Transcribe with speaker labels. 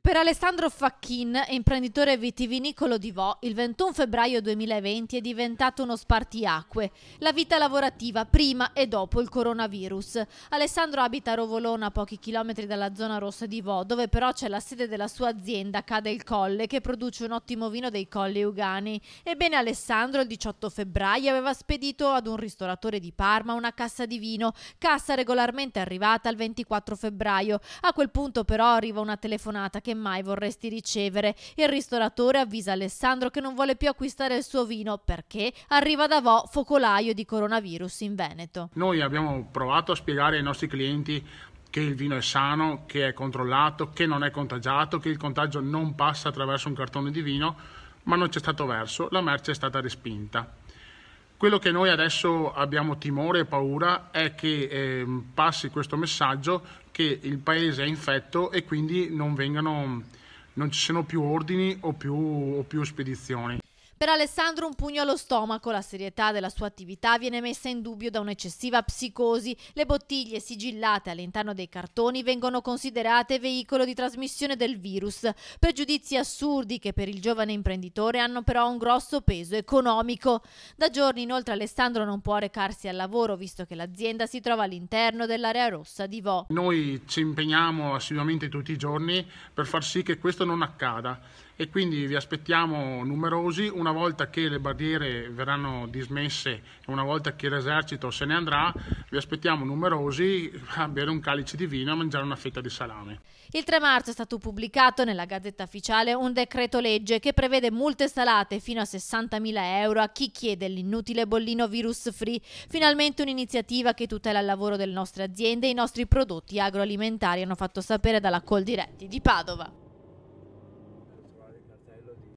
Speaker 1: Per Alessandro Facchin, imprenditore vitivinicolo di Vo, il 21 febbraio 2020 è diventato uno spartiacque. La vita lavorativa prima e dopo il coronavirus. Alessandro abita a Rovolona, a pochi chilometri dalla zona rossa di Vo, dove però c'è la sede della sua azienda Cade il Colle, che produce un ottimo vino dei Colli Ugani. Ebbene Alessandro il 18 febbraio aveva spedito ad un ristoratore di Parma una cassa di vino, cassa regolarmente arrivata il 24 febbraio. A quel punto però arriva una telefonata che che mai vorresti ricevere. Il ristoratore avvisa Alessandro che non vuole più acquistare il suo vino perché arriva da Vo focolaio di coronavirus in Veneto.
Speaker 2: Noi abbiamo provato a spiegare ai nostri clienti che il vino è sano, che è controllato, che non è contagiato, che il contagio non passa attraverso un cartone di vino, ma non c'è stato verso, la merce è stata respinta. Quello che noi adesso abbiamo timore e paura è che eh, passi questo messaggio che il paese è infetto e quindi non, vengano, non ci siano più ordini o più, o più spedizioni.
Speaker 1: Per Alessandro un pugno allo stomaco, la serietà della sua attività viene messa in dubbio da un'eccessiva psicosi, le bottiglie sigillate all'interno dei cartoni vengono considerate veicolo di trasmissione del virus, pregiudizi assurdi che per il giovane imprenditore hanno però un grosso peso economico. Da giorni inoltre Alessandro non può recarsi al lavoro visto che l'azienda si trova all'interno dell'area rossa di Vo.
Speaker 2: Noi ci impegniamo assiduamente tutti i giorni per far sì che questo non accada e quindi vi aspettiamo numerosi una volta che le barriere verranno dismesse e una volta che l'esercito se ne andrà vi aspettiamo numerosi a bere un calice di vino e a mangiare una fetta di salame.
Speaker 1: Il 3 marzo è stato pubblicato nella Gazzetta Ufficiale un decreto legge che prevede multe salate fino a 60.000 euro a chi chiede l'inutile bollino virus free, finalmente un'iniziativa che tutela il lavoro delle nostre aziende e i nostri prodotti agroalimentari, hanno fatto sapere dalla Coldiretti di Padova.